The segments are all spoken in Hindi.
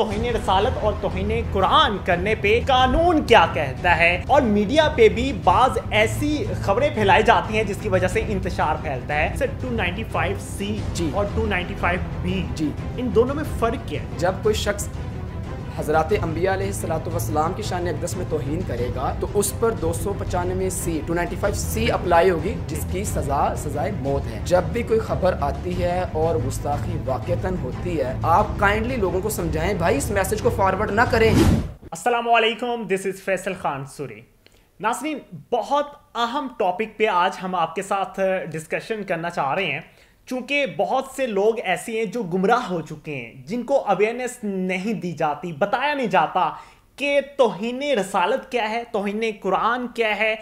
तोहन रसालत और तोहन कुरान करने पे कानून क्या कहता है और मीडिया पे भी बाज ऐसी खबरें फैलाई जाती हैं जिसकी वजह से इंतजार फैलता है सर 295 सी जी और 295 बी जी इन दोनों में फर्क क्या है जब कोई शख्स हजरत अम्बिया सलाम की शान अकदस में तोहन करेगा तो उस पर दो सौ पचानवे C two ninety five C apply होगी जिसकी सजा सजाए मौत है जब भी कोई खबर आती है और गुस्ताखी वाक़ता होती है आप काइंडली लोगों को समझाएं भाई इस मैसेज को फॉरवर्ड ना करें असलम दिस इज़ फैसल खान सूरी नासरीन बहुत अहम टॉपिक पे आज हम आपके साथ डिस्कशन करना चाह रहे हैं चूँकि बहुत से लोग ऐसे हैं जो गुमराह हो चुके हैं जिनको अवेयरनेस नहीं दी जाती बताया नहीं जाता कि तोहन रसालत क्या है तोहन कुरान क्या है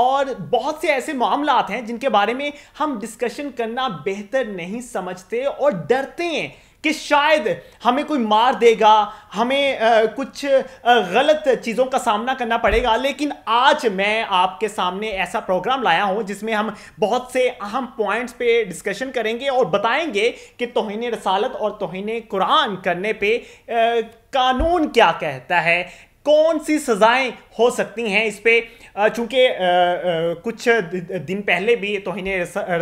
और बहुत से ऐसे मामलात हैं जिनके बारे में हम डिस्कशन करना बेहतर नहीं समझते और डरते हैं कि शायद हमें कोई मार देगा हमें आ, कुछ गलत चीज़ों का सामना करना पड़ेगा लेकिन आज मैं आपके सामने ऐसा प्रोग्राम लाया हूँ जिसमें हम बहुत से अहम पॉइंट्स पे डिस्कशन करेंगे और बताएंगे कि तोहन रसालत और तोहन कुरान करने पे आ, कानून क्या कहता है कौन सी सज़ाएं हो सकती हैं इस पर चूँकि कुछ दिन पहले भी तोहन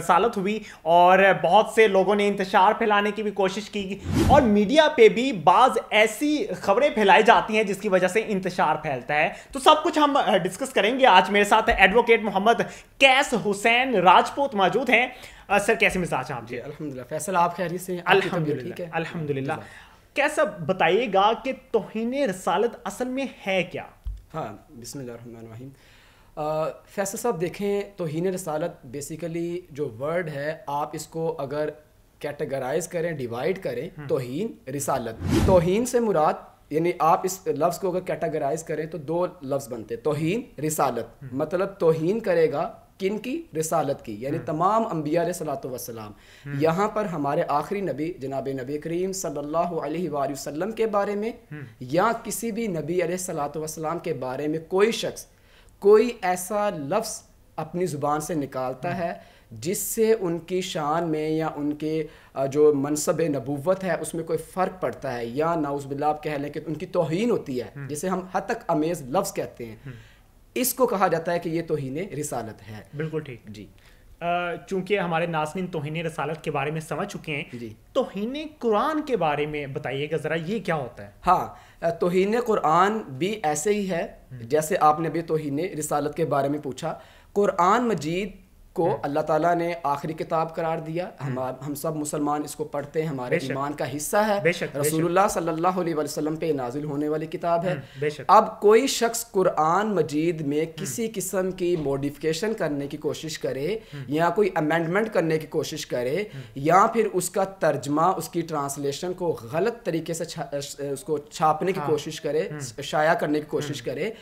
रसालत हुई और बहुत से लोगों ने इंतशार फैलाने की भी कोशिश की और मीडिया पे भी बाज़ ऐसी खबरें फैलाई जाती हैं जिसकी वजह से इंतशार फैलता है तो सब कुछ हम डिस्कस करेंगे आज मेरे साथ एडवोकेट मोहम्मद कैस हुसैन राजपूत मौजूद हैं सर कैसे मिजाज आप जी अलहमदिल्ला फैसल आप खैरी से अलहमदिल्ला ठीक है अलहमदिल्ला कैसा बताइएगा कि तोहन रसालत असल में है क्या हाँ बिसमीम फैसल साहब देखें तोहन रसालत बेसिकली जो वर्ड है आप इसको अगर कैटेगराइज करें डिवाइड करें हम्म। तोहन रसालत तोहन से मुराद यानी आप इस लफ्ज़ को अगर कैटेगराइज करें तो दो लफ्ज़ बनते तोहन रसालत हम्म। मतलब तोहन करेगा किन की रसालत की यानी हम्म। तमाम अम्बिया वसलाम हम्म। यहाँ पर हमारे आखिरी नबी जनाब नबी करीम सल्लल्लाहु वसल्लम के बारे में हम्म। या किसी भी नबी सलाम के बारे में कोई शख्स कोई ऐसा लफ्स अपनी ज़ुबान से निकालता है जिससे उनकी शान में या उनके जो मनसब नबूवत है उसमें कोई फ़र्क पड़ता है या नाउज़बिल्ला आप कह लें कि उनकी तोहन होती है जिसे हम हद तक अमेज़ लफ्ज़ कहते हैं इसको कहा जाता है कि ये तोहन रिसालत है बिल्कुल ठीक जी चूंकि हमारे नासनिन तोहन रसालत के बारे में समझ चुके हैं जी तोहन कुरान के बारे में बताइएगा ज़रा ये क्या होता है हाँ तोहन कुरान भी ऐसे ही है हम्म। जैसे आपने भी तोहन रसालत के बारे में पूछा कुरान मजीद को हाँ। अल्लाह ताला ने आखिरी किताब करार दिया हम्म। हम हम सब मुसलमान इसको पढ़ते हैं हमारे ईमान का हिस्सा है रसूलुल्लाह सल्लल्लाहु अलैहि वसल्लम पे नाजिल होने वाली किताब है हम्म, अब कोई शख्स कुरान मजीद में हम्म। किसी किस्म की मॉडिफिकेशन करने की कोशिश करे या कोई अमेंडमेंट करने की कोशिश करे या फिर उसका तर्जमा उसकी ट्रांसलेशन को गलत तरीके से उसको छापने की हाँ। कोशिश करे शाया करने की कोशिश करे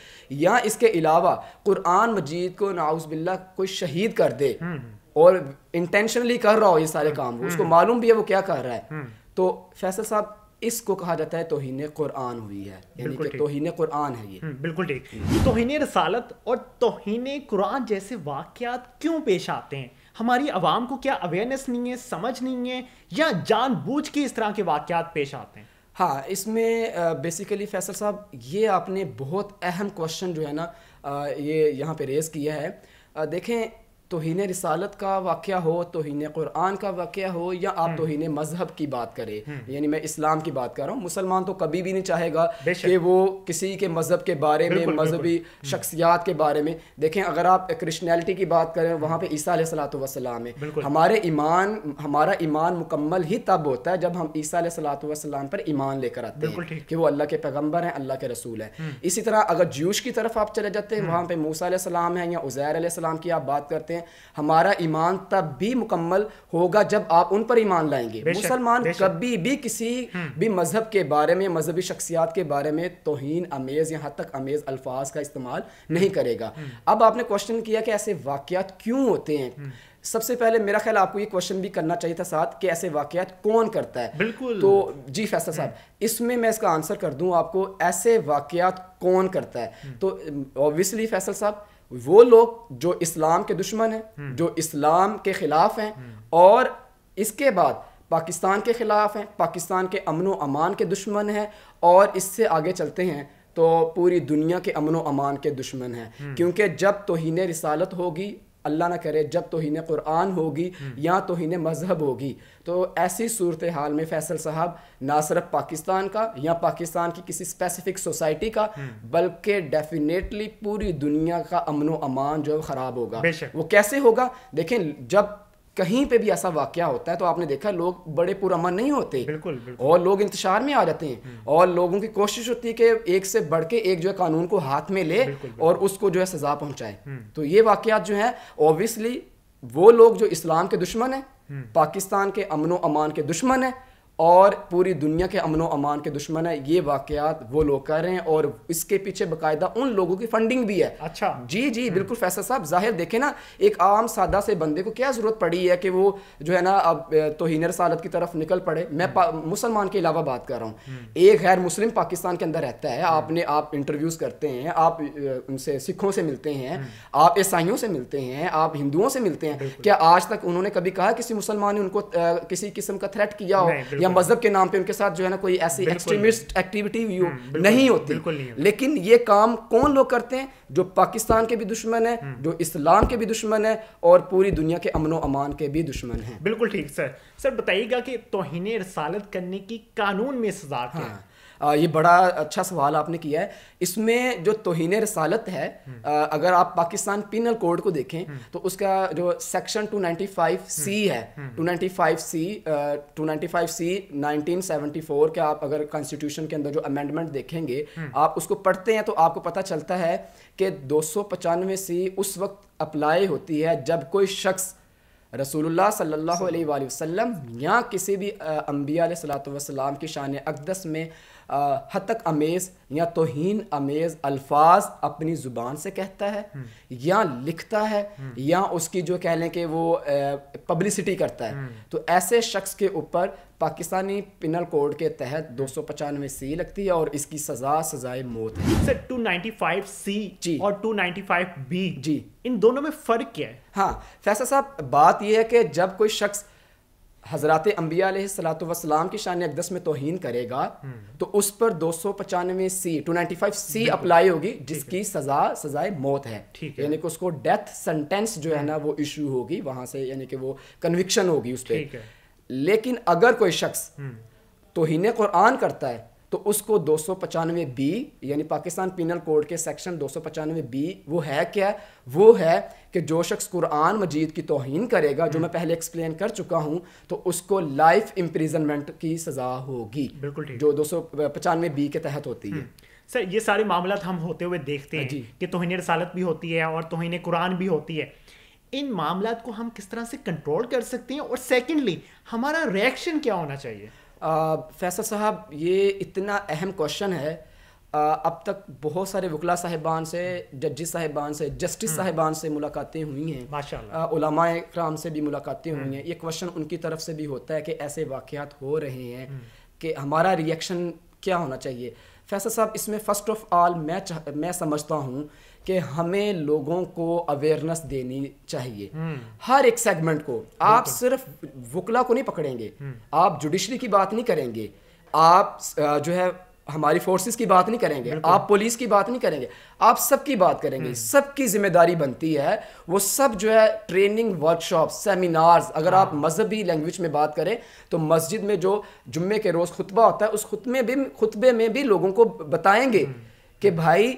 या इसके अलावा कुरान मजीद को नाउज बिल्ला कोई शहीद कर दे हम्म, हम्म। और इंटेंशनली कर रहा हो ये सारे हम्म, काम उसको मालूम भी है वो क्या कर रहा है तो फैसल साहब इसको कहा जाता है तोहिन कुरान हुई है यानी कि तोहन कुरान है ये बिल्कुल ठीक ये तोहिन रसालत और तोहिन कुरान जैसे वाक्यात क्यों पेश आते हैं हमारी आवाम को क्या अवेयरनेस नहीं है समझ नहीं है या जानबूझ के इस तरह के वाक्यात पेश आते हैं हाँ इसमें बेसिकली फैसल साहब ये आपने बहुत अहम क्वेश्चन जो है ना ये यहाँ पे रेज़ किया है देखें तोहन रिसालत का वाक़ हो तोहन क़ुरान का वाक़ हो या आप हम्म। तोहन मजहब की बात करें हम्म। यानी मैं इस्लाम की बात कर रहा हूँ मुसलमान तो कभी भी नहीं चाहेगा कि वो किसी के मज़हब के बारे में मजहबी हम्म। शख्सियात के बारे में देखें अगर आप क्रिश्नैलिटी की बात करें वहाँ पर ईसा सलातम है हमारे ईमान हमारा ईमान मुकम्मल ही तब होता है जब हम ईसा सलाम पर ईमान लेकर आते हैं कि वो अल्लाह के पैगम्बर हैं अल्लाह के रसूल हैं इसी तरह अगर जूश की तरफ आप चले जाते हैं वहाँ पर मूसा सलाम है या उज़ैर सलाम की आप बात करते हैं हैं हमारा ईमान तब भी मुकम्मल होगा जब आप उन पर ईमान लाएंगे मुसलमान कभी भी किसी हम्म। भी मज़हब के बारे में मजहबी शख्सियात के बारे में तोहन अमेज़ यहाँ तक अमेज़ अल्फाज का इस्तेमाल हम्म। नहीं करेगा हम्म। अब आपने क्वेश्चन किया कि ऐसे वाक़ात क्यों होते हैं सबसे पहले मेरा ख्याल आपको ये क्वेश्चन भी करना चाहिए था साथ कि ऐसे वाकयात कौन करता है बिल्कुल तो जी फैसला साहब इसमें मैं इसका आंसर कर दूं आपको ऐसे वाकयात कौन करता है तो ऑब्वियसली फैसल साहब वो लोग जो इस्लाम के दुश्मन हैं हम्म। जो इस्लाम के ख़िलाफ़ हैं हम्म। और इसके बाद पाकिस्तान के ख़िलाफ़ हैं पाकिस्तान के अमन अमान के दुश्मन हैं और इससे आगे चलते हैं तो पूरी दुनिया के अमन अमान के दुश्मन हैं हम्म। क्योंकि जब तोहन रसालत होगी अल्लाह ना करे जब तो तोहन कुरान होगी हम्म। या तो तोहन मजहब होगी तो ऐसी सूरत हाल में फैसल साहब ना सिर्फ पाकिस्तान का या पाकिस्तान की किसी स्पेसिफिक सोसाइटी का हम्म। बल्कि डेफिनेटली पूरी दुनिया का अमन व अमान जो है ख़राब होगा वो कैसे होगा देखें जब कहीं पे भी ऐसा वाक्य होता है तो आपने देखा लोग बड़े पुरमन नहीं होते बिल्कुल, बिल्कुल। और लोग इंतजार में आ जाते हैं हम्म। और लोगों की कोशिश होती है कि एक से बढ़ के एक जो है कानून को हाथ में ले बिल्कुल, बिल्कुल। और उसको जो है सजा पहुंचाए हम्म। तो ये वाकयात जो है ऑब्वियसली वो लोग जो इस्लाम के दुश्मन है हम्म। पाकिस्तान के अमनो अमान के दुश्मन है और पूरी दुनिया के अमनो अमान के दुश्मन है ये वाकयात वो लोग कर रहे हैं और इसके पीछे बाकायदा उन लोगों की फंडिंग भी है अच्छा जी जी बिल्कुल फैसल साहब जाहिर देखे ना एक आम सादा से बंदे को क्या ज़रूरत पड़ी है कि वो जो है ना अब तोहन रसालत की तरफ निकल पड़े मैं मुसलमान के अलावा बात कर रहा हूँ हम्म। एक गैर मुस्लिम पाकिस्तान के अंदर रहता है आपने आप इंटरव्यूज़ करते हैं आप उनसे सिखों से मिलते हैं हम्म। आप ईसाइयों से मिलते हैं आप हिंदुओं से मिलते हैं क्या आज तक उन्होंने कभी कहा किसी मुसलमान ने उनको किसी किस्म का थ्रेट किया हो या मजहब के नाम पे उनके साथ जो है ना कोई ऐसी एक्सट्रीमिस्ट हम्म, एक्टिविटी नहीं होती नहीं लेकिन ये काम कौन लोग करते हैं जो पाकिस्तान के भी दुश्मन है हम्म। जो इस्लाम के भी दुश्मन है और पूरी दुनिया के अमनो अमान के भी दुश्मन है बिल्कुल ठीक सर सर बताइएगा कि तोहन रसालत करने की कानून में सजा है हाँ। ये बड़ा अच्छा सवाल आपने किया है इसमें जो तोहन रसालत है अगर आप पाकिस्तान पिनल कोड को देखें तो उसका जो सेक्शन 295 सी है 295 सी 295 सी 1974 के आप अगर कॉन्स्टिट्यूशन के अंदर जो अमेंडमेंट देखेंगे आप उसको पढ़ते हैं तो आपको पता चलता है कि दो सी उस वक्त अप्लाई होती है जब कोई शख्स रसूलुल्लाह सल्लल्लाहु अलैहि वसल्लम या किसी भी अम्बिया वसलाम की शान अकदस में हतक अमेज या तोहन अमेज अल्फाज अपनी ज़ुबान से कहता है हम्म। या लिखता है हम्म। या उसकी जो कह लें कि वो पब्लिसिटी करता है हम्म। तो ऐसे शख्स के ऊपर पाकिस्तानी पिनल कोड के तहत दो सौ पचानवे सी लगती है और इसकी सजा सजाए मौत है टू नाइनटी फाइव सी जी और टू नाइनटी फाइव बी जी इन दोनों में फ़र्क क्या है हाँ फैसला साहब बात यह है कि जब कोई शख्स हज़रत अम्बिया सलाम की शान अकदस में तोहन करेगा तो उस पर दो सौ पचानवे C two ninety five C apply होगी जिसकी सजा सजाए मौत है यानी कि उसको डेथ सेंटेंस जो है ना वो इशू होगी वहां से यानी कि वो कन्विक्शन होगी उस पर लेकिन अगर कोई शख्स हम्म। तोहन कुरान करता है तो उसको दो बी यानी पाकिस्तान पिनल कोड के सेक्शन दो बी वो है क्या वो है कि जो शख्स कुरान मजीद की तोहन करेगा जो मैं पहले एक्सप्लेन कर चुका हूँ तो उसको लाइफ इम्प्रिजनमेंट की सज़ा होगी बिल्कुल जो दो बी के तहत होती है हम्म। सर ये सारे मामला तो हम होते हुए देखते हैं कि तोहन रसालत भी होती है और तोहन कुरान भी होती है इन मामला को हम किस तरह से कंट्रोल कर सकते हैं और सेकेंडली हमारा रिएक्शन क्या होना चाहिए फैसल साहब ये इतना अहम क्वेश्चन है आ, अब तक बहुत सारे वकला साहिबान से जजिस साहिबान से जस्टिस हम्म। साहिबान से मुलाकातें हुई हैं माशा कराम से भी मुलाकातें हुई हैं हम्म। ये क्वेश्चन उनकी तरफ से भी होता है कि ऐसे वाक़ात हो रहे हैं हम्म। कि हमारा रिएक्शन क्या होना चाहिए फैसल साहब इसमें फ़र्स्ट ऑफ आल मैं मैं समझता हूँ कि हमें लोगों को अवेयरनेस देनी चाहिए हम्म। हर एक सेगमेंट को आप सिर्फ वकला को नहीं पकड़ेंगे हम्म। आप जुडिशरी की बात नहीं करेंगे आप जो है हमारी फोर्सेस की बात नहीं करेंगे आप पुलिस की बात नहीं करेंगे आप सबकी बात करेंगे हम्म। सबकी जिम्मेदारी बनती है वो सब जो है ट्रेनिंग वर्कशॉप सेमिनार्स अगर आप हाँ। मजहबी लैंग्वेज में बात करें तो मस्जिद में जो जुम्मे के रोज़ खुतबा होता है उस खुतबे भी खुतबे में भी लोगों को बताएंगे कि भाई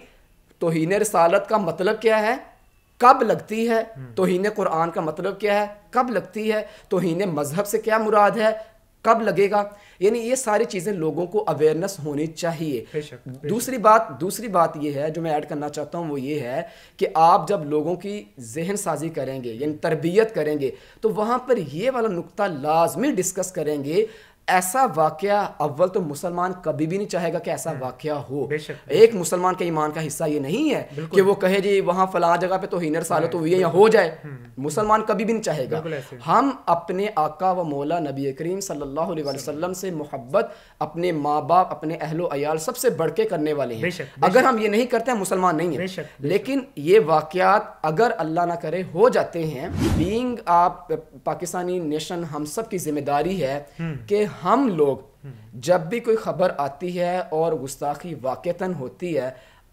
तोहन रसालत का मतलब क्या है कब लगती है हम्म। तोहन कुरान का मतलब क्या है कब लगती है तोहन मज़हब से क्या मुराद है कब लगेगा यानी ये सारी चीज़ें लोगों को अवेयरनेस होनी चाहिए पेशक, पेशक। दूसरी बात दूसरी बात ये है जो मैं ऐड करना चाहता हूँ वो ये है कि आप जब लोगों की जहन साजी करेंगे यानी तरबियत करेंगे तो वहाँ पर ये वाला नुक्ता लाजमी डिस्कस करेंगे ऐसा वाक्य अव्वल तो मुसलमान कभी भी नहीं चाहेगा कि ऐसा हम्म। वाक्य हो एक मुसलमान के ईमान का हिस्सा ये नहीं है कि वो कहे जी वहां फला जगह पे तो हिनर साल तो हुई है या हो जाए हम्म। मुसलमान कभी भी नहीं चाहेगा हम अपने आका व मौला नबी करीम सल्लल्लाहु अलैहि वसल्लम से मोहब्बत अपने माँ बाप अपने अहलो अयाल सबसे बढ़ के करने वाले हैं अगर हम ये नहीं करते हैं मुसलमान नहीं है लेकिन ये वाक्यात अगर अल्लाह ना करे हो जाते हैं बींग आप पाकिस्तानी नेशन हम सब की जिम्मेदारी है हम्म। कि हम लोग जब भी कोई खबर आती है और गुस्ताखी वाक़ता होती है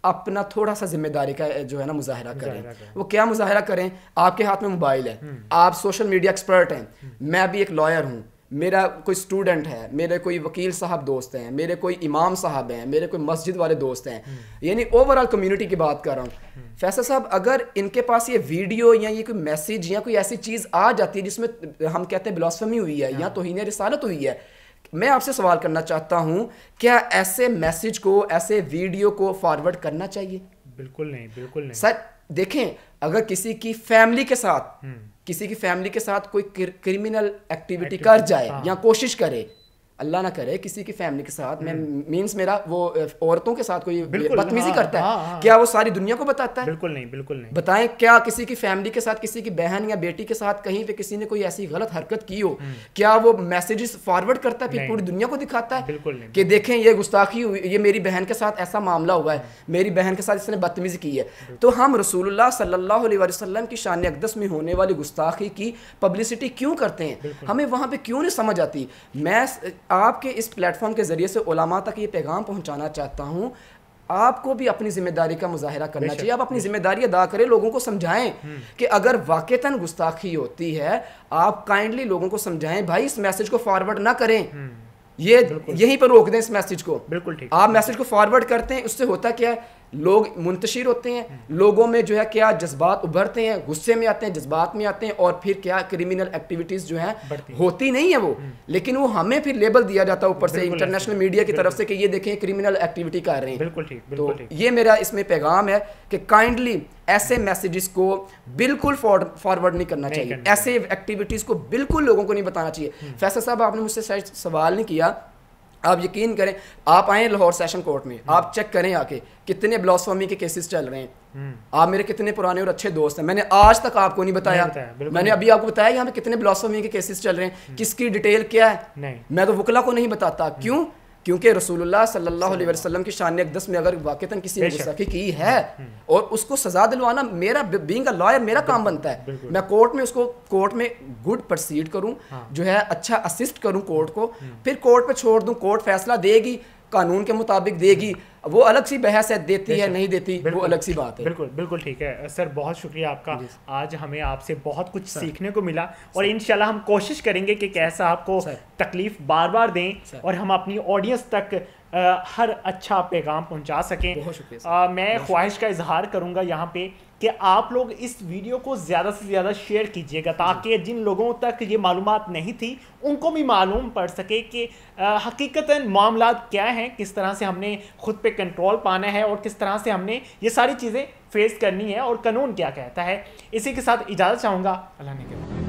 अपना थोड़ा सा जिम्मेदारी का जो है ना मुजाहरा करें वो क्या मुजाहरा करें आपके हाथ में मोबाइल है हम्म। आप सोशल मीडिया एक्सपर्ट हैं हम्म। मैं भी एक लॉयर हूँ मेरा कोई स्टूडेंट है मेरे कोई वकील साहब दोस्त हैं मेरे कोई इमाम साहब हैं मेरे कोई मस्जिद वाले दोस्त हैं हम्म। यानी ओवरऑल कम्युनिटी की बात कर रहा हूँ फैसल साहब अगर इनके पास ये वीडियो या ये कोई मैसेज या कोई ऐसी चीज़ आ जाती है जिसमें हम कहते हैं बिलासफमी हुई है हाँ। या तोहन रिसालत हुई है मैं आपसे सवाल करना चाहता हूँ क्या ऐसे मैसेज को ऐसे वीडियो को फॉरवर्ड करना चाहिए बिल्कुल नहीं बिल्कुल नहीं सर देखें अगर किसी की फैमिली के साथ हम्म। किसी की फैमिली के साथ कोई क्रिमिनल एक्टिविटी कर जाए हाँ। या कोशिश करे अल्लाह ना करे किसी की फैमिली के साथ मैं मींस हम्म। मेरा वो औरतों के साथ कोई बदतमीजी हाँ, करता हाँ, है हाँ, क्या वो सारी दुनिया को बताता है बिल्कुल नहीं बिल्कुल नहीं बताएं क्या किसी की फैमिली के साथ किसी की बहन या बेटी के साथ कहीं पे किसी ने कोई ऐसी गलत हरकत की हो हम्म। क्या वो मैसेजेस फॉरवर्ड करता है फिर पूरी दुनिया को दिखाता है बिल्कुल नहीं कि देखें ये गुस्ताखी हुई ये मेरी बहन के साथ ऐसा मामला हुआ है हम्म। मेरी बहन के साथ इसने बदतमीजी की है तो हम रसूलुल्लाह सल्लल्लाहु अलैहि वसल्लम की शान अकदस में होने वाली गुस्ताखी की पब्लिसिटी क्यों करते हैं हमें वहां पे क्यों नहीं समझ आती मैं आपके इस प्लेटफॉर्म के ज़रिए से ओलामा तक ये पैगाम पहुंचाना चाहता हूं आपको भी अपनी जिम्मेदारी का मुजाहरा करना चाहिए आप अपनी जिम्मेदारी अदा करें लोगों को समझाएं हम्म। कि अगर वाक़ता गुस्ताखी होती है आप काइंडली लोगों को समझाएं भाई इस मैसेज को फॉरवर्ड ना करें हम्म। ये यहीं पर रोक दें इस मैसेज को बिल्कुल ठीक आप मैसेज को फॉरवर्ड करते हैं उससे होता क्या है लोग मुंतशिर होते हैं लोगों में जो है क्या जज्बात उभरते हैं गुस्से में आते हैं जज्बात में आते हैं और फिर क्या क्रिमिनल एक्टिविटीज़ जो है होती नहीं है वो हम्म। लेकिन वो हमें फिर लेबल दिया जाता है ऊपर से इंटरनेशनल मीडिया की तरफ से कि ये देखें क्रिमिनल एक्टिविटी कर रहे हैं बिल्कुल ठीक तो ये मेरा इसमें पैगाम है कि काइंडली ऐसे मैसेजेस को बिल्कुल फॉरवर्ड नहीं करना चाहिए ऐसे एक्टिविटीज़ को बिल्कुल लोगों को नहीं बताना चाहिए हम्म। फैसल साहब आपने मुझसे सवाल नहीं किया आप यकीन करें आप आए लाहौर सेशन कोर्ट में हम्म। आप चेक करें आके कितने ब्लॉसफॉमी के केसेस चल रहे हैं हम्म। आप मेरे कितने पुराने और अच्छे दोस्त हैं मैंने आज तक आपको नहीं बताया, नहीं बताया मैंने अभी आपको बताया यहाँ पे कितने ब्लॉसफॉमी के केसेस चल रहे हैं हम्म। किसकी डिटेल क्या है मैं तो वकला को नहीं बताता क्यों क्योंकि रसूलुल्लाह सल्लल्लाहु अलैहि वसल्लम की शान अकदस में अगर वाकता किसी ने गुस्ताखी की हम्म। है और उसको सजा दिलवाना मेरा बींग लॉयर मेरा काम बनता है मैं कोर्ट में उसको कोर्ट में गुड प्रोसीड करूं हाँ। जो है अच्छा असिस्ट करूं कोर्ट को हम्म। फिर कोर्ट पे छोड़ दूं कोर्ट फैसला देगी कानून के मुताबिक देगी हम्म। वो अलग सी बहस है देती है नहीं देती वो अलग सी बात है बिल्कुल बिल्कुल ठीक है सर बहुत शुक्रिया आपका आज हमें आपसे बहुत कुछ सीखने को मिला और इन हम कोशिश करेंगे कि कैसा आपको तकलीफ बार बार दें और हम अपनी ऑडियंस तक आ, हर अच्छा पैगाम पहुंचा सकें आ, मैं ख्वाहिश का इजहार करूंगा यहाँ पे कि आप लोग इस वीडियो को ज़्यादा से ज़्यादा शेयर कीजिएगा ताकि जिन लोगों तक ये मालूम नहीं थी उनको भी मालूम पड़ सके कि हकीकता मामला क्या हैं किस तरह से हमने खुद पे कंट्रोल पाना है और किस तरह से हमने ये सारी चीज़ें फेस करनी है और कानून क्या कहता है इसी के साथ इजाज़त चाहूँगा अल्लाह ने कहा